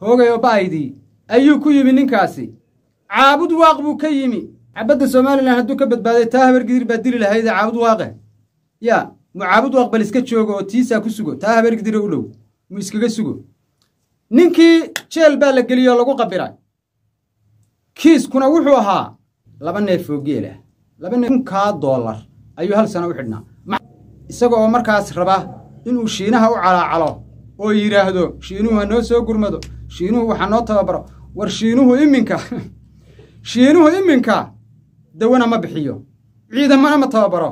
hoogayo ba'aydii ayuu ku yimi ninkaasi caabud waaq buu ka yimi cabadda somalilan hadduu ka badbaaday taa habargidir baa dili lahaydee caabud waaqe yaa mu caabud waaq bal iska joogo oo tiisaa ku sugo taa habargidire u dhow mu iskaga sugo ninkii jeel baa la geliye lagu qabiray kiiskuna wuxuu ahaa laba neef oo geel ah laba neef kunkaa doolar ayuu hal sano u xidhnaa isaga oo markaas raba inuu shiinaha u calaacalo oo yidhaahdo shiinuhu ha noo soo gurmado shiinuhu waxaa noo tababaro war shiinuhu iminka shiinuhu iminka dawana ma bixiyo ciidamana ma tababaro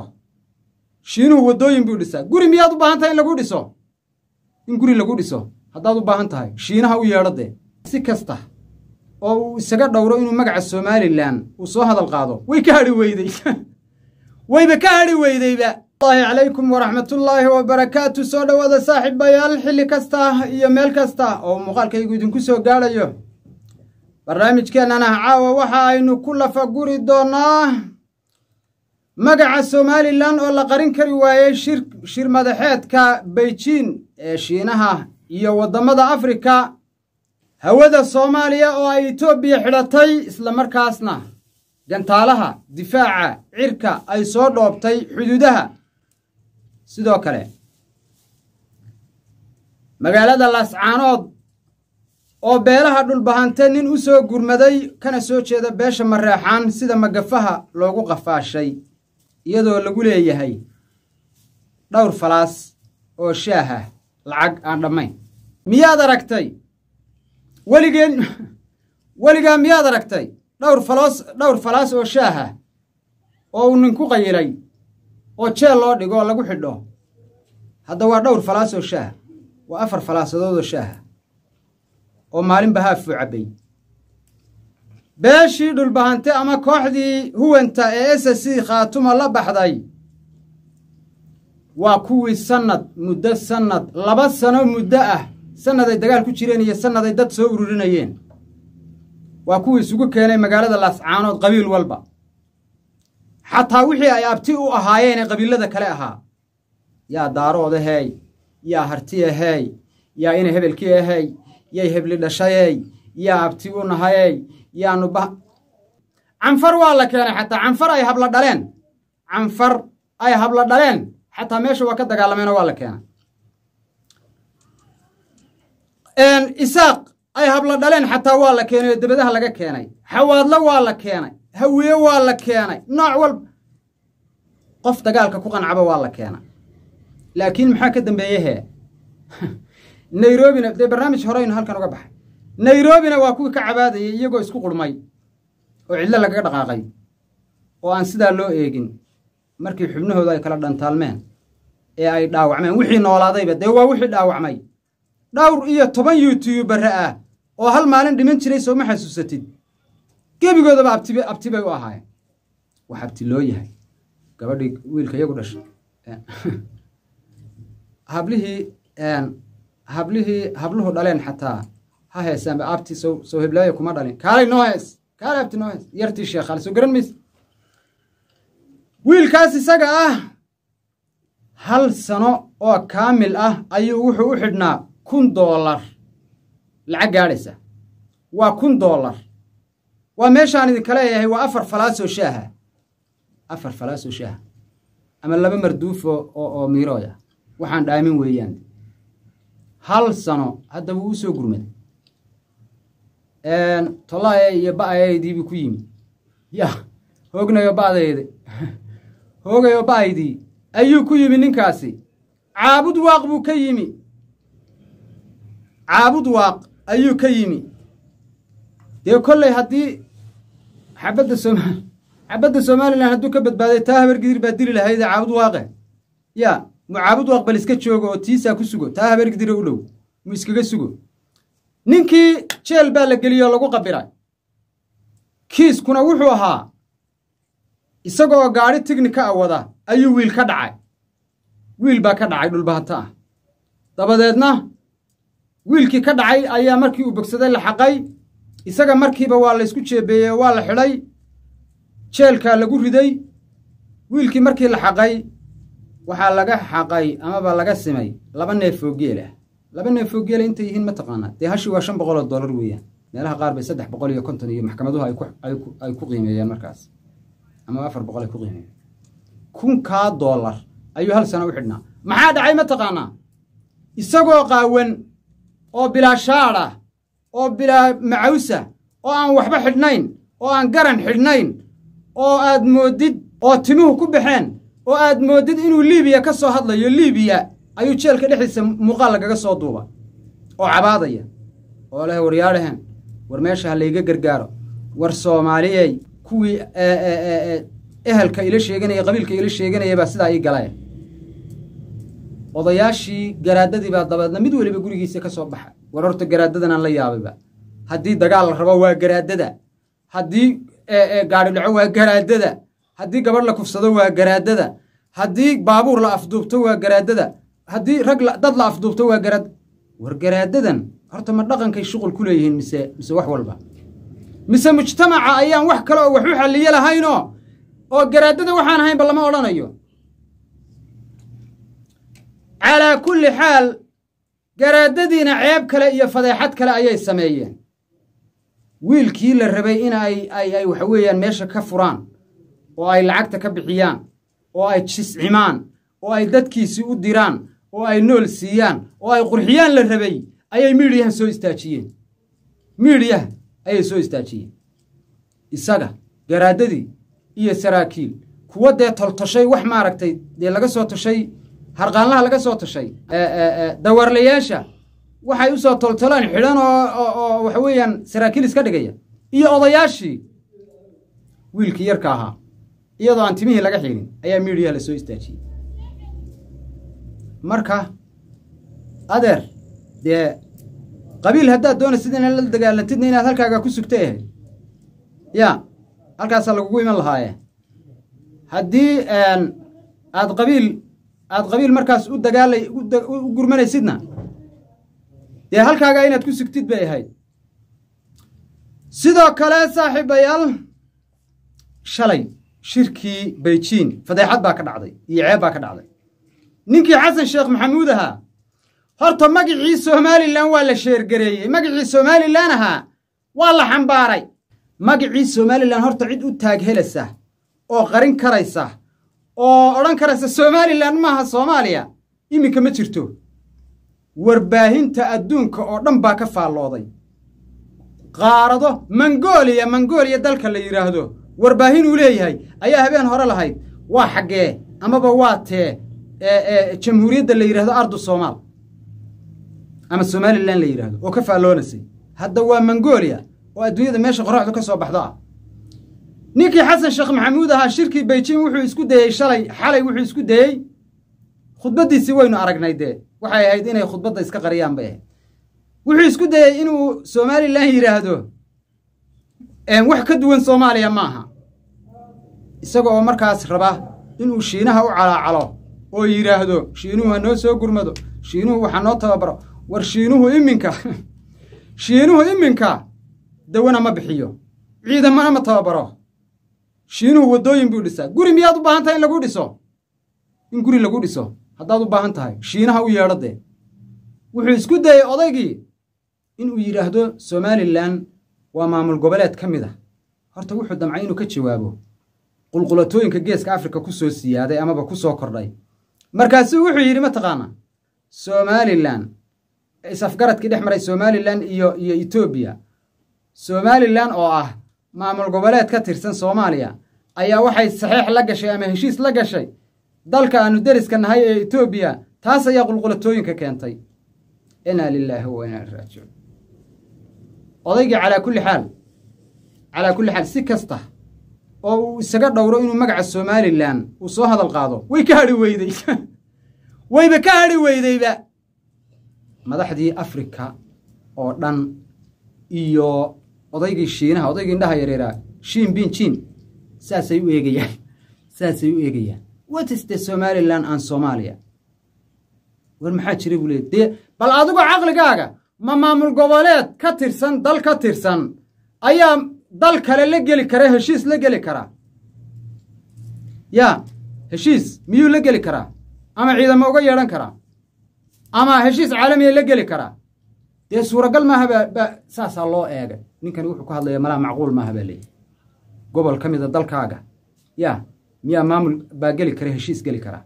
shiinuhu waddooyin buu dhisaa guri miyaad u baahan tahay in lagu dhiso in guri lagu dhiso haddaad u baahan tahay shiinaha u yeedho si kasta oo uu isaga dhowro inuu magaca somalilan uu soo hadal qaado way ka hadhi weyday wayba ka hadhi weydayba alaykum waraxmatullaahi wabarakaatu soo dhowaada saaxiibayaal xilli kasta iyo meel kasta oo muuqaalkaygu idinku soo gaadhayo barnaamijkeennana caawa waxa aynu ku lafaguri doonaa magaca somalilan oo la qarin kari waayey shir madaxeedka beijiin ee shiinaha iyo waddamada afrika hawada soomaaliya oo ay etoobiya xidhatay isla markaasna gantaalaha difaaca cirka ay soo dhoobtay xuduudaha sidoo kale magaalada laascaanood oo beelaha dhulbahante nin u soo gurmaday kana soo jeeda beesha mareexaan sida magafaha loogu qafaashay iyadoo lagu leeyahay dhowr falaas oo shaaha lacag aan dhammayn miyaad aragtay weligeen weligaa miyaad aragtay dhowr dhowr falaas oo shaaha ah, oo uu ninku qayilay oo jeel loo dhigo oo lagu xidho hadda waa dhowr falaas oo shaaha waa afar falaasadood oo shaaha oo maalinba haafuu cabbay beeshii dhulbahante ama kooxdii huwanta ee s c khaatuma la baxday waa kuwii sannad muddo sannad laba sano muddo ah sannaday dagaal ku jireen iyo sanaday dad soo ururinayeen waa kuwii isugu keenay magaalada laascaanood qabiil walba xataa wixii ay abti u ahaayeene qabiilada kale ahaa yaa daarood aheey yaa harti aheey yaa ina hebelkii aheey yay hebli dhashayey yaa abti u nahayey yaa nuba canfar waa la keenay xataa canfar ay habla dhaleen canfar ay habla dhaleen xataa meesha waa ka dagaalameenoo waa la keenay isaaq ay habla dhaleen xataa waa la keenay oo dabadaha laga keenay xawaadla waa la keenay hawiye waa la keenay nooc walba qof dagaalka ku qancaba waa la keena laakiin maxaa ka dambeeye hee nairobina dee barnaamij horeynu halkan uga baxay nairobina waa kuwii ka cabaadayay iyagoo isku qurmay oo cidlo lagaga dhaqaaqay oo aan sidaa loo eegin markii xubnahooda ay kala dhantaalmeen ee ay dhaawacmeen wixii noolaadayba dee waa wixii dhaawacmay dhowr iyo toban yuutuyu barre ah oo hal maalin dhiman jiray soo ma xasuusatid gebigoodaba abti abti bay u ahaayeen wax abti loo yahay gabadhii wiilka iyagu dhashay eh, hablihii hablihii habluhu dhaleen xataa ha heesaanba abti sow sow heblaaya kuma dhalin kaalay noo hees kaalay abti noo hees yartii sheekhaale soo garan mayse wiilkaas isaga ah hal sano oo kaamil ah ayuu wuxuu u xidhnaa kun doolar lacag gaadhaysa waa kun doollar waa meeshaan idinka leeyahay waa afar falaasoo shaaha afar falaasoo shaaha ama laba marduufo oo miirooya waxaan dhaamin weeyaan hal sano haddaba wuu soo gurmaday tolaaye iyo ba buu ku yimi ya hoognayo ba'dayda hoogayo ba'aydii ayuu ku yimi ninkaasi caabud waaq buu ka yimi caabud waaq ayuu ka yimi dee kolley haddii xabadda soma xabadda somalilan hadduu ka badbaaday taa habar gidir baa dili lahaydee caabud waaqe yaa mu caabud waaq bal iska joogo oo tiisaa ku sugo taa habar gidire u dhow mu iskaga sugo ninkii jeel baa la geliyoo lagu qabiray kiiskuna wuxuu ahaa isagoo gaadhi tigni a wada ayuu wiil ka dhacay wiil baa ka dhacay dhulbahata ah dabadeedna wiilkii ka dhacay ayaa markii uu bogsaday la xaqay isaga markiiba waa laysku jeebeeyey waa la xidhay jeelkaa lagu riday wiilkii markii la xaqay waxaa laga xaqay amaba laga simay laba neef oo geel ah laba neef oo geela intay yihiin ma taqaanaa dee hashii waa shan boqoloo dollar weeyaan meelaha qaar bay saddex boqol iyo konton iyo maxkamaduhu ay ku qiimeeyeen markaas ama afar boqol ay ku qiimeeyeen kunkaa dollar ayuu hal sano u xidhnaa maxaa dhacay ma taqaanaa isagoo qaawan oo bilaa shaad ah oo bilaa macawsa oo aan waxba xidhnayn oo aan garan xidhnayn oo aad moodid oo timuhu ku baxeen oo aad moodid inuu liibiya ka soo hadlayo liibiya ayuu jeelka dhexdiisa muuqaal lagaga soo duuba oo cabaadaya oo leh waryaadhahen war meesha ha layga gargaaro war soomaaliyey kuwii ehelka ila sheeganaya qabiilka ila sheeganaya baa sidaa ii galay odayaashii garaadadiibaa dabeedna mid weliba gurigiisa ka soo baxa war horta garaadadanaan la yaabayba haddii dagaal la rabo waa garaadada haddii e, e, gaadhidhaco waa garaadada haddii gabadh la kufsado waa garaadada haddii baabuur la afduubto waa garaadada haddii rag dad la afduubto waa garaad war garaadadan horta ma dhaqankay shuqul ku leeyihiin mise mise wax walba mise mujtamaca ayaan wax kale oo wax u xalliyo lahaynoo oo garaadada waxaan ahaynba lama odhanayo calaa kulli xaal garaadadiina ceeb kale iyo fadeexad kale ayay sameeyeen wiilkii la rabay inay ay ay waxa weeyaan meesha ka furaan oo ay lacagta ka bixiyaan oo ay jiscimaan oo ay dadkiisii u diraan oo ay nool siiyaan oo ay qurxiyaan la rabay ayay miidhiyaha soo istaajiyeen miidhiyaha ayay soo istaajiyeen isaga garaadadii iyo saraakiil kuwa dee toltoshay wax maaragtay dee laga soo toshay harqaanlaha laga soo tashay dawarlayaasha waxay u soo toltolaan xidhan oo waxa weeyaan saraakiil iska dhigaya iyo odayaashii wiilkii yarka ahaa iyadoo aan timihii laga xiinin ayaa miidiya la soo istaajiyey marka adeer dee qabiil haddaad doonaysid inaad la dagaalantidna inaad halkaaga ku sugtay ahayd eh? ya halkaasaa lagugu iman lahaaye eh? haddii aad qabiil aad qabiil markaas u dagaala u gurmanaysidna dee halkaagaa inaad ku sigtid bay ahayd sidoo kale saaxiibayaal shalay shirkii beijiin fadeexad baa ka dhacday iyo ceeb baa ka dhacday ninkii xasan sheekh maxamuud ahaa horta magicii somalilan waa la sheergareeyey magicii somalilan ahaa waa la xambaaray magicii somalilan horta cid u taag helaysa oo qarin karaysa oo odhan karaysa somalilan maaha soomaaliya iminka ma jirto warbaahinta adduunka oo dhan baa ka faallooday qaarado mongoliya mongoliya dalka la yidhaahdo warbaahin uu leeyahay ayaa habeen hore lahayd waa xaggee amaba waa tee jamhuuriyadda la yidhahdo ardu soomaal ama somalilan la yidhahdo oo ka faalloonaysay hadda waa mongoliya oo adduunyada meesha qorraxdu ka soo baxdo ah ninkii xasan sheekh maxamuud ahaa shirkii beijing wuxuu isku dayey shalay xalay wuxuu isku dayey khudbaddiisii waynu aragnay dee waxay ahayd inay khudbadda iska qariyaan bay ahayd wuxuu isku dayey inuu somalilan yidhaahdo wax ka duwan soomaaliya maaha isaga oo markaas raba inuu shiinaha u calaacalo oo yidhaahdo shiinuhu ha noo soo gurmado shiinuhu waxa noo tababaro war shiinuhu iminka shiinuhu iminka dawana ma bixiyo ciidamana ma tababaro shiinuhu waddooyin buu dhisaa guri miyaad u baahan tahay in lagu dhiso in guri lagu dhiso haddaad u baahan tahay shiinaha u yeedho dee wuxuu isku dayey odaygii inuu yidhaahdo somalilan waa maamul goboleed ka mid ah horta wuxuu damcay inuu ka jawaabo qulqulatooyinka geeska afrika ku soo siyaaday amaba ku soo kordhay markaasu wuxuu yidhi mataqaanaa somalilan is-afgaradkii dhex maray somalilan iyo iyo etoobiya somalilan oo ah maamul goboleed ka tirsan soomaaliya ayaa waxay saxiix la gashay ama heshiis la gashay dalka aanu deriska nahay ee etoobiya taas ayaa qulqulatooyinka keentay inaa lilaahi wa inaa odaygii calaa kulli xaal calaa kulli xaal si kasta oo uu isaga dhowro inuu magaca somalilan uu soo hadal qaado way ka hadhi weyday wayba ka hadhi weydayba madaxdii afrika oo dhan iyo odaygii shiinaha odaygii indhaha yareeraa shiin biin jiin saasay u eegayaan saasay u eegayaan watiste somalilan aan soomaaliya war maxaa jira buu leey dee bal adigu caqligaaga ma maamul goboleed ka tirsan dal ka tirsan ayaa dal kale la geli kara heshiis la geli karaa ya heshiis miyuu la geli karaa ama ciidamo uga yeedhan karaa ama heshiis caalamiya la geli karaa dee suuragal maaha baa saasaa loo eegay ninkani wuxuu ku hadlayaa malaa macquul maaha baa leeyahy gobol ka mida dalkaaga yaa miyaa maamul baa geli kara heshiis geli karaa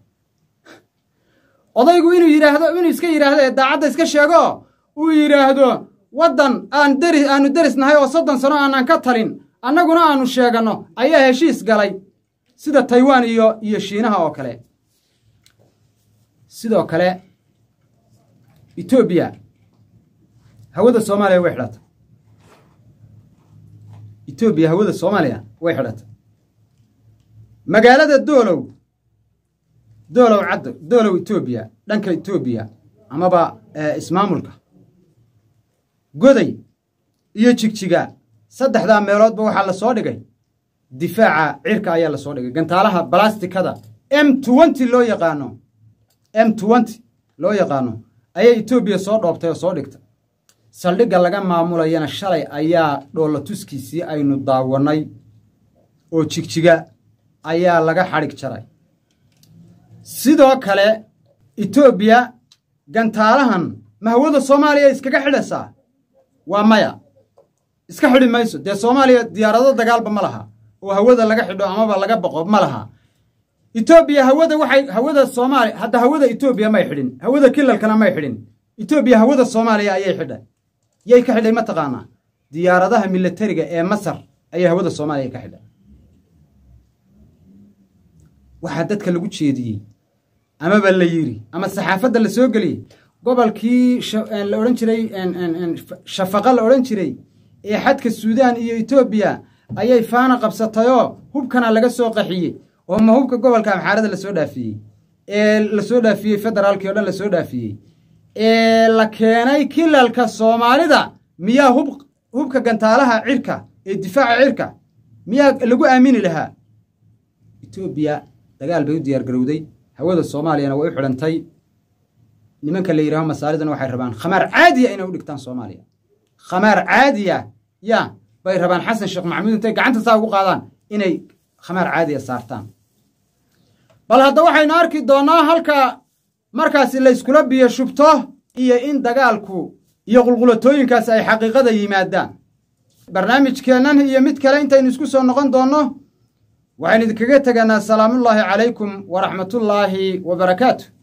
odaygu inuu yidhaahdo inuu iska yidhaahdo ee daacadda iska sheego uu yidhaahdo waddan aan deri aannu derisnahay oo soddon sano aanaan ka talin annaguna aannu sheeganno ayaa heshiis galay sida taywan iyo iyo shiinaha oo kale sidoo kale etoobiya hawada soomaaliya way xidhata etoobiya hawada soomaaliya way xidhatay magaalada doolow doolow caddo doolow etoobiya dhanka etoobiya amaba eh, ismaamulka goday iyo jigjiga saddexdaa meeloodba waxaa la soo dhigay difaaca cirka ayaa la soo dhigay gantaalaha balastikada m nty loo yaqaano m nty loo yaqaano ayaa etoobiya soo dhoobtay oo soo dhigtay saldhigga laga maamulayana shalay ayaa dhoolatuskiisii aynu daawannay oo jigjiga ayaa laga xadhig jaray sidoo kale etoobiya gantaalahan ma hawada soomaaliya iskaga xidhaysaa waa maya iska xidhi mayso dee soomaaliya diyaarado dagaalba ma laha oo hawada laga xidho amaba laga boqo ma laha itoobiya hawada waxay hawada soomaaliya hadda hawada itoobiya may xidhin hawada kilalkana may xidhin etoobiya hawada soomaaliya ayay xidhay yay ka xidhay mataqaanaa diyaaradaha milatariga ee masar ayay hawada soomaaliya ka xidhay waxaa dadka lagu jeediyey amaba la yidhi ama saxaafadda la soo geliyey gobolkii la odhan jiray shafaqo la odhan jiray ee xadka suudaan iyo etoobiya ayay faana qabsatayoo hubkana laga soo qaxiyey oo ma hubka gobolka amxaarada lasoo dhaafiyey ee lasoo dhaafiyey federaalkii o dhan lasoo dhaafiyey ee la keenay kilalka soomaalida miyaa hub hubka gantaalaha cirka ee difaaca cirka miyaa lagu aamini lahaa etoobiya dagaal bay u diyaar garowday hawada soomaaliyana way u xidhantay nimanka la yidhaaho masaalidan waxay rabaan khamaar caadiya ah inay u dhigtaan soomaaliya khamaar caadiya ah, ya bay rabaan xasan sheekh maxamuud intay gacanta saa ugu qaadaan inay khamaar caadiya ah saartaan bal hadda waxaynu arki doonnaa halka markaasi layskula biyo shubto iyo in dagaalku iyo qulqulatooyinkaasi ay xaqiiqada yimaadaan barnaamijkeennan iyo mid kale intaynu isku soo noqon doonno waxaan idinkaga teganaa salaamullaahi calaykum waraxmatullaahi wabarakaatu